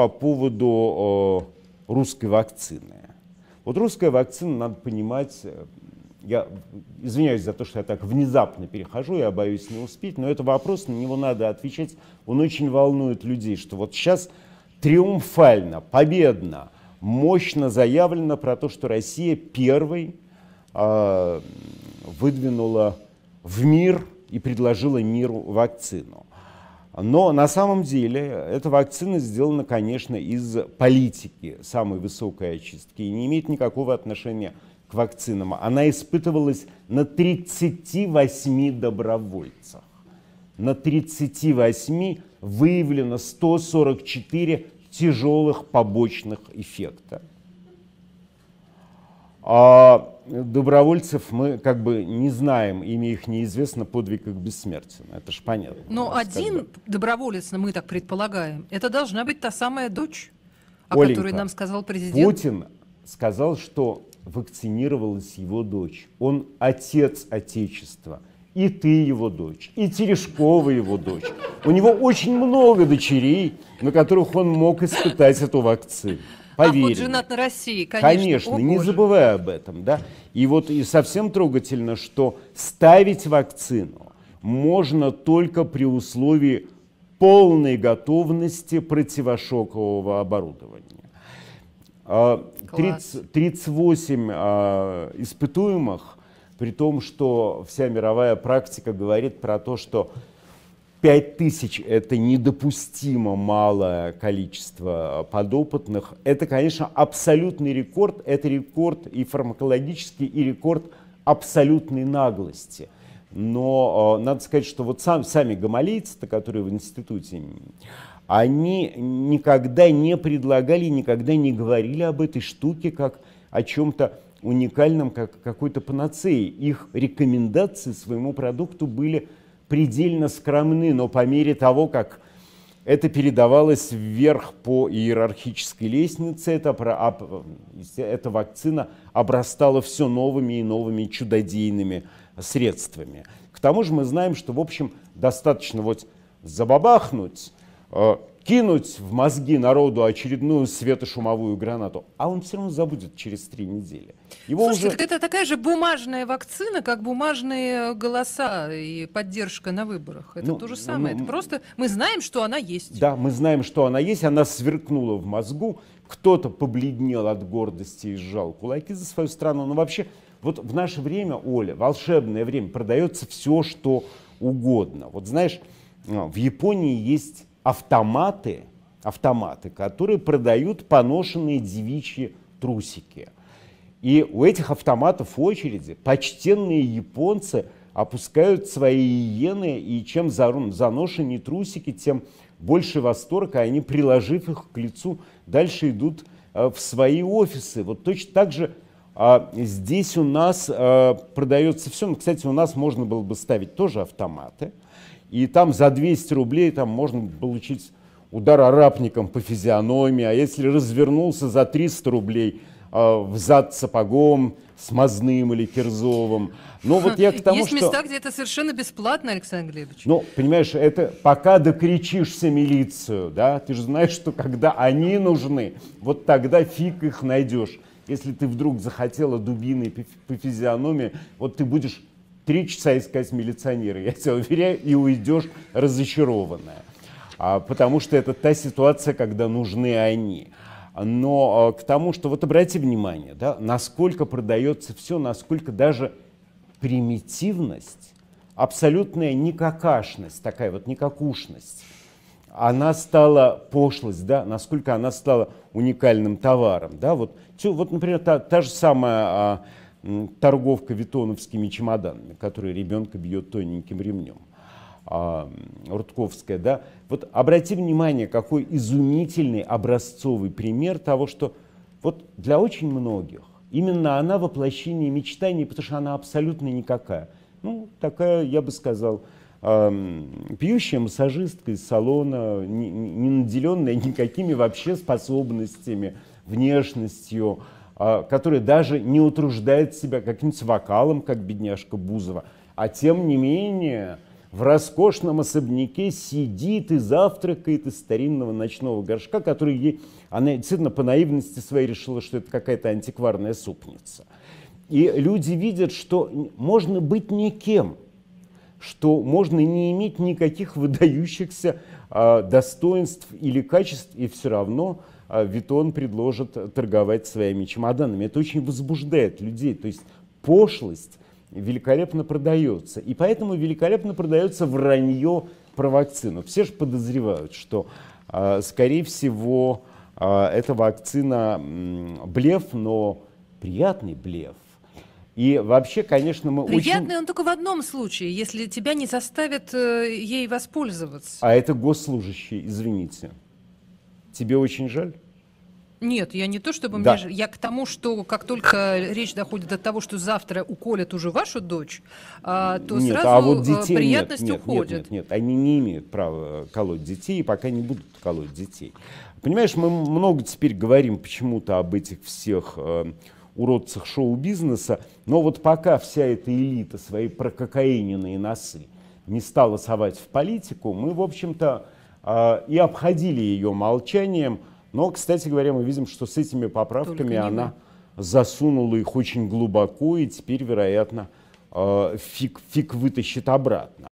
по поводу русской вакцины. Вот русская вакцина, надо понимать, э, я извиняюсь за то, что я так внезапно перехожу, я боюсь не успеть, но это вопрос, на него надо отвечать, он очень волнует людей, что вот сейчас триумфально, победно, мощно заявлено про то, что Россия первой э, выдвинула в мир и предложила миру вакцину. Но на самом деле эта вакцина сделана, конечно, из политики самой высокой очистки и не имеет никакого отношения к вакцинам. Она испытывалась на 38 добровольцах. На 38 выявлено 144 тяжелых побочных эффекта. А добровольцев мы как бы не знаем, ими их неизвестно, подвиг их бессмертен. Это же понятно. Но один как доброволец, мы так предполагаем, это должна быть та самая дочь, о которой нам сказал президент. Путин сказал, что вакцинировалась его дочь. Он отец Отечества. И ты его дочь, и Терешкова его дочь. У него очень много дочерей, на которых он мог испытать эту вакцину. Поверь. А вот женат на России, конечно. Конечно, О, не боже. забывай об этом, да. И вот и совсем трогательно, что ставить вакцину можно только при условии полной готовности противошокового оборудования. 30, а, 38 а, испытуемых, при том, что вся мировая практика говорит про то, что 5 тысяч – это недопустимо малое количество э, подопытных. Это, конечно, абсолютный рекорд. Это рекорд и фармакологический, и рекорд абсолютной наглости. Но э, надо сказать, что вот сам, сами гамалейцы, которые в институте, они никогда не предлагали, никогда не говорили об этой штуке как о чем-то уникальном, как какой-то панацеи. Их рекомендации своему продукту были – предельно скромны, но по мере того, как это передавалось вверх по иерархической лестнице, это, эта вакцина обрастала все новыми и новыми чудодейными средствами. К тому же мы знаем, что, в общем, достаточно вот забабахнуть, э, кинуть в мозги народу очередную светошумовую гранату, а он все равно забудет через три недели. Его Слушайте, уже... это такая же бумажная вакцина, как бумажные голоса и поддержка на выборах. Это ну, то же самое. Ну, это просто мы знаем, что она есть. Да, мы знаем, что она есть. Она сверкнула в мозгу. Кто-то побледнел от гордости и сжал кулаки за свою страну. Но вообще, вот в наше время, Оля, волшебное время, продается все, что угодно. Вот знаешь, а, в Японии есть автоматы, автоматы, которые продают поношенные девичьи трусики. И у этих автоматов очереди почтенные японцы опускают свои иены, и чем заношеннее трусики, тем больше восторга. они, приложив их к лицу, дальше идут э, в свои офисы. Вот точно так же а здесь у нас а, э, продается все. Ну, кстати, у нас можно было бы ставить тоже автоматы. И там за 200 рублей там можно получить удар арапником по физиономии. А если развернулся за 300 рублей, э, в зад сапогом, смазным или кирзовым. Но ну, вот я к тому, Есть что... места, где это совершенно бесплатно, Александр Глебович. Ну, понимаешь, это пока докричишься милицию, да, ты же знаешь, что когда они нужны, вот тогда фиг их найдешь если ты вдруг захотела дубины по физиономии, вот ты будешь три часа искать милиционера, я тебя уверяю, и уйдешь разочарованная. А, потому что это та ситуация, когда нужны они. Но а, к тому, что вот обрати внимание, да, насколько продается все, насколько даже примитивность, абсолютная никакашность, такая вот никакушность, она стала пошлость, да, насколько она стала уникальным товаром. Да? Вот, вот, например, та, та же самая а, торговка витоновскими чемоданами, которые ребенка бьет тоненьким ремнем. А, Рудковская, да. Вот обрати внимание, какой изумительный образцовый пример того, что вот для очень многих именно она воплощение мечтаний, потому что она абсолютно никакая. Ну, такая, я бы сказал, пьющая массажистка из салона, не, наделенная никакими вообще способностями, внешностью, а, которая даже не утруждает себя каким-нибудь вокалом, как бедняжка Бузова. А тем не менее в роскошном особняке сидит и завтракает из старинного ночного горшка, который ей, она действительно по наивности своей решила, что это какая-то антикварная супница. И люди видят, что можно быть никем – что можно не иметь никаких выдающихся э, достоинств или качеств, и все равно э, а, Витон предложит торговать своими чемоданами. Это очень возбуждает людей, то есть пошлость великолепно продается. И поэтому великолепно продается вранье про вакцину. Все же подозревают, что, э, скорее всего, эта вакцина блеф, но приятный блеф. И вообще, конечно, мы Приятный очень... он только в одном случае, если тебя не заставят э, ей воспользоваться. А это госслужащий, извините. Тебе очень жаль? Нет, я не то чтобы да. мне я к тому, что как только речь доходит до того, что завтра уколят уже вашу дочь, а, то нет, а сразу а вот э, детей приятность нет, нет, уходит. Нет, нет, нет, они не имеют права колоть детей и пока не будут колоть детей. Понимаешь, мы много теперь говорим почему-то об этих всех э, уродцах шоу-бизнеса, но вот пока вся эта элита свои прококаиненные носы не стала совать в политику, мы, в общем-то, а, и обходили ее молчанием. Но, кстати говоря, мы видим, что с этими поправками она засунула их очень глубоко и теперь, вероятно, а, фиг, фиг вытащит обратно.